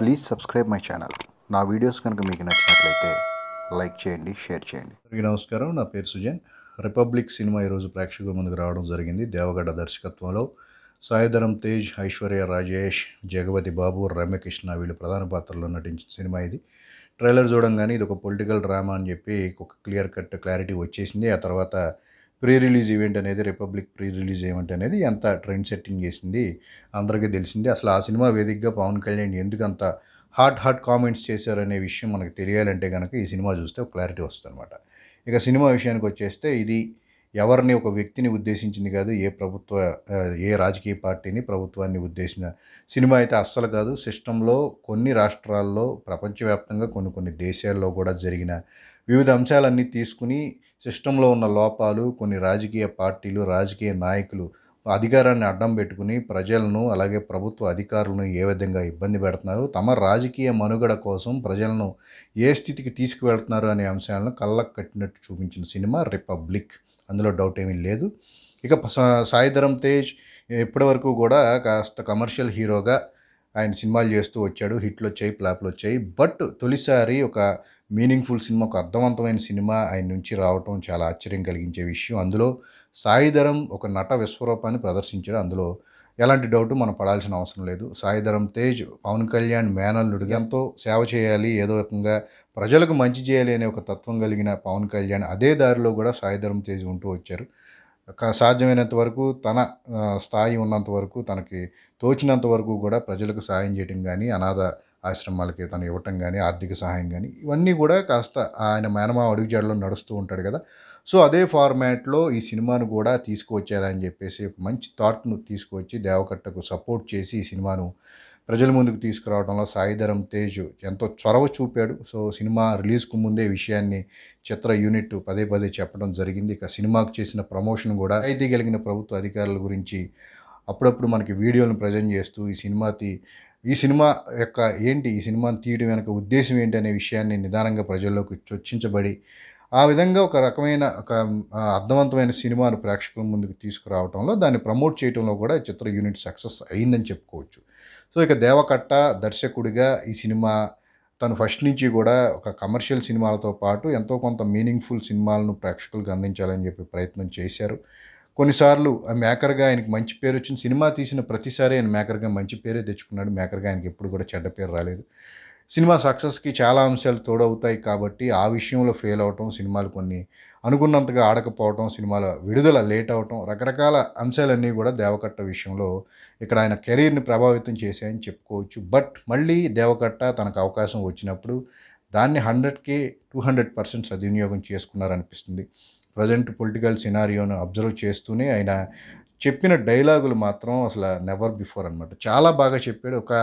please subscribe my channel నా videos కనుక మీకు నచ్చినట్లయితే లైక్ చేయండి షేర్ చేయండి నమస్కారం నా పేరు సుజన్ రిపబ్లిక్ సినిమా ఈరోజు ప్రేక్షకుల ముందుకు రావడం జరిగింది దేవగడ్డ దర్శకత్వంలో సాయిధరం తేజ్ ఐశ్వర్య రాజేష్ జగపతి బాబు రమ్యకృష్ణ వీళ్ళు ప్రధాన పాత్రల్లో నటించిన సినిమా ఇది ట్రైలర్ చూడంగానే ఇది ఒక పొలిటికల్ డ్రామా అని చెప్పి ఒక క్లియర్ కట్ క్లారిటీ వచ్చేసింది ఆ తర్వాత ప్రీ రిలీజ్ ఈవెంట్ అనేది రిపబ్లిక్ ప్రీ రిలీజ్ ఈవెంట్ అనేది ఎంత ట్రెండ్ సెట్టింగ్ చేసింది అందరికీ తెలిసింది అసలు ఆ సినిమా వేదికగా పవన్ కళ్యాణ్ ఎందుకు అంత హాట్ హాట్ కామెంట్స్ చేశారనే విషయం మనకు తెలియాలంటే కనుక ఈ సినిమా చూస్తే క్లారిటీ వస్తుంది అనమాట ఇక సినిమా విషయానికి వచ్చేస్తే ఇది ఎవరిని ఒక వ్యక్తిని ఉద్దేశించింది కాదు ఏ ప్రభుత్వ ఏ రాజకీయ పార్టీని ప్రభుత్వాన్ని ఉద్దేశించిన సినిమా అయితే అస్సలు కాదు సిస్టంలో కొన్ని రాష్ట్రాల్లో ప్రపంచవ్యాప్తంగా కొన్ని కొన్ని దేశాల్లో కూడా జరిగిన వివిధ అంశాలన్నీ తీసుకుని సిస్టంలో ఉన్న లోపాలు కొన్ని రాజకీయ పార్టీలు రాజకీయ నాయకులు అధికారాన్ని అడ్డం పెట్టుకుని ప్రజలను అలాగే ప్రభుత్వ అధికారులను ఏ విధంగా ఇబ్బంది పెడుతున్నారు తమ రాజకీయ మనుగడ కోసం ప్రజలను ఏ స్థితికి తీసుకువెళ్తున్నారు అనే అంశాలను కళ్ళకు కట్టినట్టు చూపించిన సినిమా రిపబ్లిక్ అందులో డౌట్ ఏమీ లేదు ఇక సాయిధరం తేజ్ ఇప్పటివరకు వరకు కూడా కాస్త కమర్షియల్ హీరోగా ఆయన సినిమాలు చేస్తూ వచ్చాడు హిట్లు వచ్చాయి ప్లాప్లు వచ్చాయి బట్ తొలిసారి ఒక మీనింగ్ఫుల్ సినిమా ఒక అర్థవంతమైన సినిమా ఆయన నుంచి రావటం చాలా ఆశ్చర్యం కలిగించే విషయం అందులో సాయిధరం ఒక నట విశ్వరూపాన్ని ప్రదర్శించాడు అందులో ఎలాంటి డౌట్ మనం పడాల్సిన అవసరం లేదు సాయిధరం తేజ్ పవన్ కళ్యాణ్ మేనల్లుడు ఎంతో సేవ చేయాలి ఏదో రకంగా ప్రజలకు మంచి చేయాలి అనే ఒక తత్వం కలిగిన పవన్ కళ్యాణ్ అదే దారిలో కూడా సాయిధరం తేజ్ ఉంటూ వచ్చారు సాధ్యమైనంత వరకు తన స్థాయి ఉన్నంత వరకు తనకి తోచినంత వరకు కూడా ప్రజలకు సాయం చేయడం కానీ అనాథ ఆశ్రమాలకి తను ఇవ్వటం కానీ ఆర్థిక సహాయం కానీ ఇవన్నీ కూడా కాస్త ఆయన మేనమా జాడలో నడుస్తూ ఉంటాడు కదా సో అదే ఫార్మాట్లో ఈ సినిమాను కూడా తీసుకువచ్చారని చెప్పేసి ఒక మంచి థాట్ను తీసుకువచ్చి దేవకట్టకు సపోర్ట్ చేసి ఈ సినిమాను ప్రజల ముందుకు తీసుకురావడంలో సాయిధరం తేజ్ ఎంతో చొరవ చూపాడు సో సినిమా రిలీజ్కు ముందే విషయాన్ని చిత్ర యూనిట్ పదే పదే చెప్పడం జరిగింది ఇక సినిమాకు చేసిన ప్రమోషన్ కూడా అయితే గలిగిన ప్రభుత్వ అధికారుల గురించి అప్పుడప్పుడు మనకి వీడియోలను ప్రజెంట్ చేస్తూ ఈ సినిమాకి ఈ సినిమా యొక్క ఏంటి ఈ సినిమాను తీయడం వెనక ఉద్దేశం ఏంటి అనే విషయాన్ని నిదానంగా ప్రజల్లోకి చొచ్చించబడి ఆ విధంగా ఒక రకమైన ఒక అర్థవంతమైన సినిమాను ప్రేక్షకుల ముందుకు తీసుకురావడంలో దాన్ని ప్రమోట్ చేయడంలో కూడా చిత్ర యూనిట్ సక్సెస్ అయిందని చెప్పుకోవచ్చు సో ఇక దేవకట్ట దర్శకుడిగా ఈ సినిమా తను ఫస్ట్ నుంచి కూడా ఒక కమర్షియల్ సినిమాలతో పాటు ఎంతో కొంత మీనింగ్ఫుల్ సినిమాలను ప్రేక్షకులకు అందించాలని చెప్పి ప్రయత్నం చేశారు కొన్నిసార్లు ఆ మేకర్గా ఆయనకి మంచి పేరు వచ్చింది సినిమా తీసిన ప్రతిసారి ఆయన మేకర్గా మంచి పేరే తెచ్చుకున్నాడు మేకర్గా ఆయనకి ఎప్పుడు కూడా చెడ్డ పేరు రాలేదు సినిమా సక్సెస్కి చాలా అంశాలు తోడవుతాయి కాబట్టి ఆ విషయంలో ఫెయిల్ అవటం సినిమాలు కొన్ని అనుకున్నంతగా ఆడకపోవటం సినిమాల విడుదల లేట్ అవటం రకరకాల అంశాలన్నీ కూడా దేవకట్ట విషయంలో ఇక్కడ ఆయన కెరీర్ని ప్రభావితం చేశాయని చెప్పుకోవచ్చు బట్ మళ్ళీ దేవకట్ట తనకు అవకాశం వచ్చినప్పుడు దాన్ని హండ్రెడ్కి టూ హండ్రెడ్ పర్సెంట్ సద్వినియోగం చేసుకున్నారనిపిస్తుంది ప్రజెంట్ పొలిటికల్ సినారియోను అబ్జర్వ్ చేస్తూనే ఆయన చెప్పిన డైలాగులు మాత్రం అసలు నెవర్ బిఫోర్ అనమాట చాలా బాగా చెప్పాడు ఒక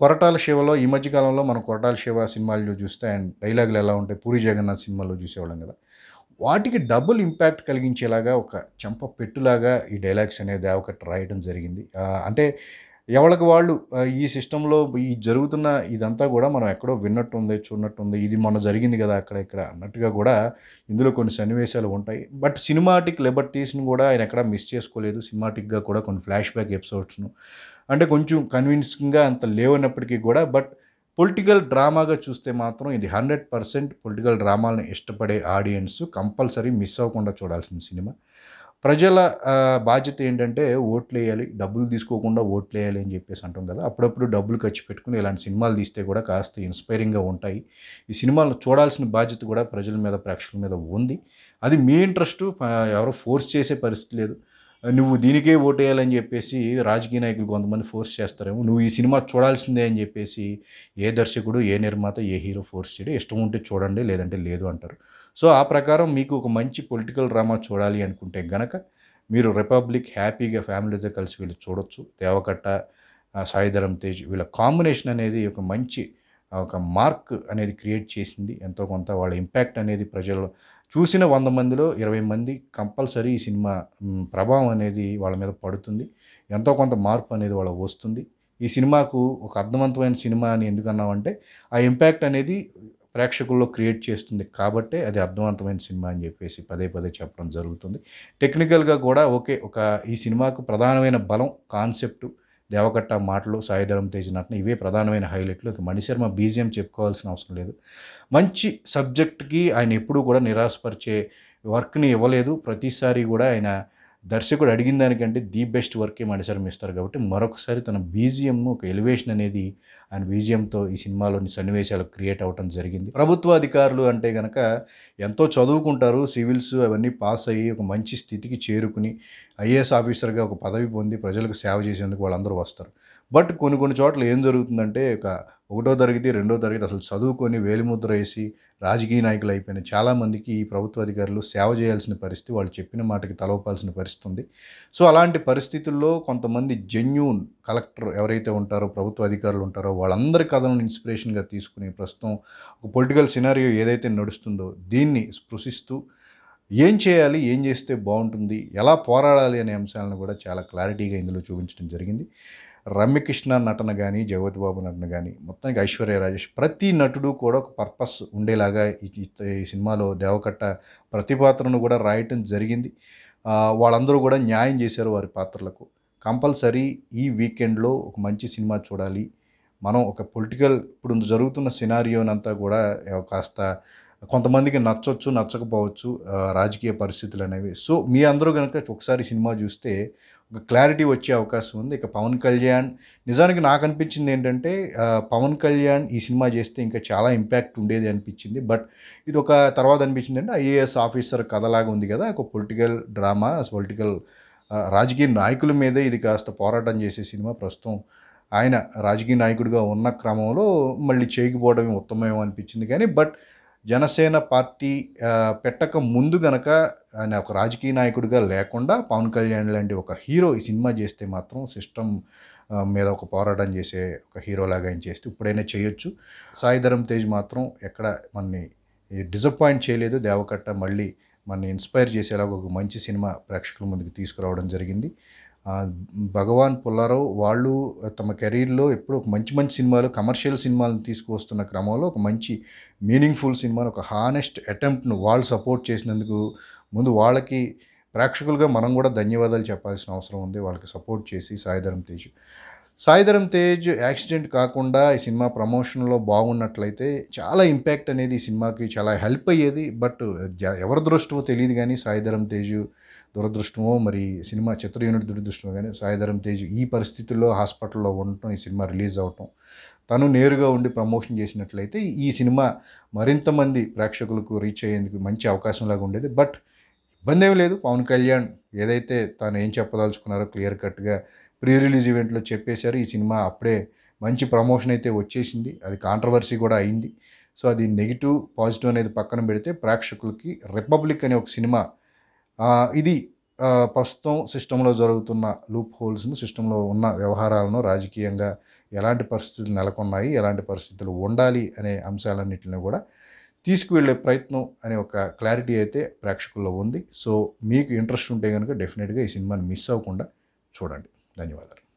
కొరటాల శివలో ఈ మధ్యకాలంలో మనం కొరటాల శివ సినిమాలు చూస్తే అండ్ డైలాగులు ఎలా ఉంటాయి పూరి జగన్నాథ్ సినిమాలో చూసేవాళ్ళం కదా వాటికి డబుల్ ఇంపాక్ట్ కలిగించేలాగా ఒక చెంప పెట్టులాగా ఈ డైలాగ్స్ అనేది ఒకటి రాయడం జరిగింది అంటే ఎవరికి వాళ్ళు ఈ సిస్టంలో ఈ జరుగుతున్న ఇదంతా కూడా మనం ఎక్కడో విన్నట్టుంది చూడనట్టుంది ఇది మొన్న జరిగింది కదా అక్కడ ఇక్కడ అన్నట్టుగా కూడా ఇందులో కొన్ని సన్నివేశాలు ఉంటాయి బట్ సినిమాటిక్ లిబర్టీస్ని కూడా ఆయన ఎక్కడ మిస్ చేసుకోలేదు సినిమాటిక్గా కూడా కొన్ని ఫ్లాష్ బ్యాక్ ఎపిసోడ్స్ను అంటే కొంచెం కన్విన్సింగ్గా అంత లేవన్నప్పటికీ కూడా బట్ పొలిటికల్ డ్రామాగా చూస్తే మాత్రం ఇది హండ్రెడ్ పర్సెంట్ పొలిటికల్ డ్రామాలను ఇష్టపడే ఆడియన్స్ కంపల్సరీ మిస్ అవ్వకుండా చూడాల్సిన సినిమా ప్రజల బాధ్యత ఏంటంటే ఓట్లు వేయాలి డబ్బులు తీసుకోకుండా ఓట్లు వేయాలి అని చెప్పేసి అంటాం కదా అప్పుడప్పుడు డబ్బులు ఖర్చు పెట్టుకుని ఇలాంటి సినిమాలు తీస్తే కూడా కాస్త ఇన్స్పైరింగ్గా ఉంటాయి ఈ సినిమాలు చూడాల్సిన బాధ్యత కూడా ప్రజల మీద ప్రేక్షకుల మీద ఉంది అది మీ ఇంట్రెస్ట్ ఎవరో ఫోర్స్ చేసే పరిస్థితి లేదు నువ్వు దీనికే ఓటేయాలని చెప్పేసి రాజకీయ నాయకులు కొంతమంది ఫోర్స్ చేస్తారేమో నువ్వు ఈ సినిమా చూడాల్సిందే అని చెప్పేసి ఏ దర్శకుడు ఏ నిర్మాత ఏ హీరో ఫోర్స్ చేయడం ఇష్టం ఉంటే చూడండి లేదంటే లేదు అంటారు సో ఆ ప్రకారం మీకు ఒక మంచి పొలిటికల్ డ్రామా చూడాలి అనుకుంటే గనక మీరు రిపబ్లిక్ హ్యాపీగా ఫ్యామిలీతో కలిసి వీళ్ళు చూడొచ్చు దేవకట్ట సాయిధరం తేజ్ వీళ్ళ కాంబినేషన్ అనేది ఒక మంచి ఒక మార్క్ అనేది క్రియేట్ చేసింది ఎంతో కొంత వాళ్ళ ఇంపాక్ట్ అనేది ప్రజలు చూసిన వంద మందిలో ఇరవై మంది కంపల్సరీ ఈ సినిమా ప్రభావం అనేది వాళ్ళ మీద పడుతుంది ఎంతో కొంత మార్పు అనేది వాళ్ళ వస్తుంది ఈ సినిమాకు ఒక అర్థవంతమైన సినిమా అని ఎందుకన్నామంటే ఆ ఇంపాక్ట్ అనేది ప్రేక్షకుల్లో క్రియేట్ చేస్తుంది కాబట్టే అది అర్థవంతమైన సినిమా అని చెప్పేసి పదే పదే చెప్పడం జరుగుతుంది టెక్నికల్గా కూడా ఓకే ఒక ఈ సినిమాకు ప్రధానమైన బలం కాన్సెప్టు దేవకట్ట మాటలు సాయుధరం తేజ నటన ఇవే ప్రధానమైన హైలైట్లు ఇక మణిశర్మ బీజియం చెప్పుకోవాల్సిన అవసరం లేదు మంచి సబ్జెక్ట్కి ఆయన ఎప్పుడూ కూడా నిరాశపరిచే వర్క్ని ఇవ్వలేదు ప్రతిసారి కూడా ఆయన దర్శకుడు అడిగిన దానికంటే ది బెస్ట్ వర్కే మణిశర్మ ఇస్తారు కాబట్టి మరొకసారి తన బీజిఎం ఒక ఎలివేషన్ అనేది ఆయన బీజిఎంతో ఈ సినిమాలోని సన్నివేశాలు క్రియేట్ అవ్వడం జరిగింది ప్రభుత్వ అధికారులు అంటే కనుక ఎంతో చదువుకుంటారు సివిల్స్ అవన్నీ పాస్ అయ్యి ఒక మంచి స్థితికి చేరుకుని ఐఏఎస్ ఆఫీసర్గా ఒక పదవి పొంది ప్రజలకు సేవ చేసేందుకు వాళ్ళందరూ వస్తారు బట్ కొన్ని కొన్ని చోట్ల ఏం జరుగుతుందంటే ఒక ఒకటో తరగతి రెండో తరగతి అసలు చదువుకొని వేలిముద్ర వేసి రాజకీయ నాయకులు అయిపోయిన చాలామందికి ఈ ప్రభుత్వ అధికారులు సేవ చేయాల్సిన పరిస్థితి వాళ్ళు చెప్పిన మాటకి తలవపాల్సిన పరిస్థితి ఉంది సో అలాంటి పరిస్థితుల్లో కొంతమంది జెన్యూన్ కలెక్టర్ ఎవరైతే ఉంటారో ప్రభుత్వ అధికారులు ఉంటారో వాళ్ళందరి కథలను ఇన్స్పిరేషన్గా తీసుకుని ప్రస్తుతం ఒక పొలిటికల్ సినారియో ఏదైతే నడుస్తుందో దీన్ని స్పృశిస్తూ ఏం చేయాలి ఏం చేస్తే బాగుంటుంది ఎలా పోరాడాలి అనే అంశాలను కూడా చాలా క్లారిటీగా ఇందులో చూపించడం జరిగింది రమ్యకృష్ణ నటన కానీ బాబు నటన కానీ మొత్తానికి ఐశ్వర్య రాజేష్ ప్రతి నటుడు కూడా ఒక పర్పస్ ఉండేలాగా ఈ సినిమాలో దేవకట్ట ప్రతి పాత్రను కూడా రాయటం జరిగింది వాళ్ళందరూ కూడా న్యాయం చేశారు వారి పాత్రలకు కంపల్సరీ ఈ వీకెండ్లో ఒక మంచి సినిమా చూడాలి మనం ఒక పొలిటికల్ ఇప్పుడు జరుగుతున్న సినారియోనంతా కూడా కాస్త కొంతమందికి నచ్చొచ్చు నచ్చకపోవచ్చు రాజకీయ పరిస్థితులు అనేవి సో మీ అందరూ కనుక ఒకసారి సినిమా చూస్తే ఒక క్లారిటీ వచ్చే అవకాశం ఉంది ఇక పవన్ కళ్యాణ్ నిజానికి నాకు అనిపించింది ఏంటంటే పవన్ కళ్యాణ్ ఈ సినిమా చేస్తే ఇంకా చాలా ఇంపాక్ట్ ఉండేది అనిపించింది బట్ ఇది ఒక తర్వాత అనిపించింది అంటే ఐఏఎస్ ఆఫీసర్ కథలాగా ఉంది కదా ఒక పొలిటికల్ డ్రామా పొలిటికల్ రాజకీయ నాయకుల మీదే ఇది కాస్త పోరాటం చేసే సినిమా ప్రస్తుతం ఆయన రాజకీయ నాయకుడిగా ఉన్న క్రమంలో మళ్ళీ చేయకపోవడమే ఉత్తమమేమో అనిపించింది కానీ బట్ జనసేన పార్టీ పెట్టక ముందు గనక ఆయన ఒక రాజకీయ నాయకుడిగా లేకుండా పవన్ కళ్యాణ్ లాంటి ఒక హీరో ఈ సినిమా చేస్తే మాత్రం సిస్టమ్ మీద ఒక పోరాటం చేసే ఒక హీరోలాగా ఆయన చేస్తే ఇప్పుడైనా చేయొచ్చు సాయిధరం తేజ్ మాత్రం ఎక్కడ మనని డిసప్పాయింట్ చేయలేదు దేవకట్ట మళ్ళీ మనని ఇన్స్పైర్ చేసేలాగా ఒక మంచి సినిమా ప్రేక్షకుల ముందుకు తీసుకురావడం జరిగింది భగవాన్ పుల్లారావు వాళ్ళు తమ కెరీర్లో ఎప్పుడు ఒక మంచి మంచి సినిమాలు కమర్షియల్ సినిమాలను తీసుకువస్తున్న క్రమంలో ఒక మంచి మీనింగ్ఫుల్ సినిమాను ఒక హానెస్ట్ అటెంప్ట్ను వాళ్ళు సపోర్ట్ చేసినందుకు ముందు వాళ్ళకి ప్రేక్షకులుగా మనం కూడా ధన్యవాదాలు చెప్పాల్సిన అవసరం ఉంది వాళ్ళకి సపోర్ట్ చేసి సాయిధరం తేజ్ సాయిధరం తేజ్ యాక్సిడెంట్ కాకుండా ఈ సినిమా ప్రమోషన్లో బాగున్నట్లయితే చాలా ఇంపాక్ట్ అనేది ఈ సినిమాకి చాలా హెల్ప్ అయ్యేది బట్ ఎవరి దృష్టివో తెలియదు కానీ సాయిధరం తేజ్ దురదృష్టమో మరి సినిమా చిత్ర యూనిట్ దురదృష్టమో కానీ సాయిధరం తేజ్ ఈ పరిస్థితుల్లో హాస్పిటల్లో ఉండటం ఈ సినిమా రిలీజ్ అవటం తను నేరుగా ఉండి ప్రమోషన్ చేసినట్లయితే ఈ సినిమా మరింత మంది ప్రేక్షకులకు రీచ్ అయ్యేందుకు మంచి అవకాశంలాగా ఉండేది బట్ ఇబ్బంది ఏమీ లేదు పవన్ కళ్యాణ్ ఏదైతే తాను ఏం చెప్పదలుచుకున్నారో క్లియర్ కట్గా ప్రీ రిలీజ్ ఈవెంట్లో చెప్పేశారు ఈ సినిమా అప్పుడే మంచి ప్రమోషన్ అయితే వచ్చేసింది అది కాంట్రవర్సీ కూడా అయింది సో అది నెగిటివ్ పాజిటివ్ అనేది పక్కన పెడితే ప్రేక్షకులకి రిపబ్లిక్ అనే ఒక సినిమా ఇది ప్రస్తుతం సిస్టంలో జరుగుతున్న లూప్ హోల్స్ను సిస్టంలో ఉన్న వ్యవహారాలను రాజకీయంగా ఎలాంటి పరిస్థితులు నెలకొన్నాయి ఎలాంటి పరిస్థితులు ఉండాలి అనే అంశాలన్నింటినీ కూడా తీసుకువెళ్ళే ప్రయత్నం అనే ఒక క్లారిటీ అయితే ప్రేక్షకుల్లో ఉంది సో మీకు ఇంట్రెస్ట్ ఉంటే కనుక డెఫినెట్గా ఈ సినిమాని మిస్ అవ్వకుండా చూడండి ధన్యవాదాలు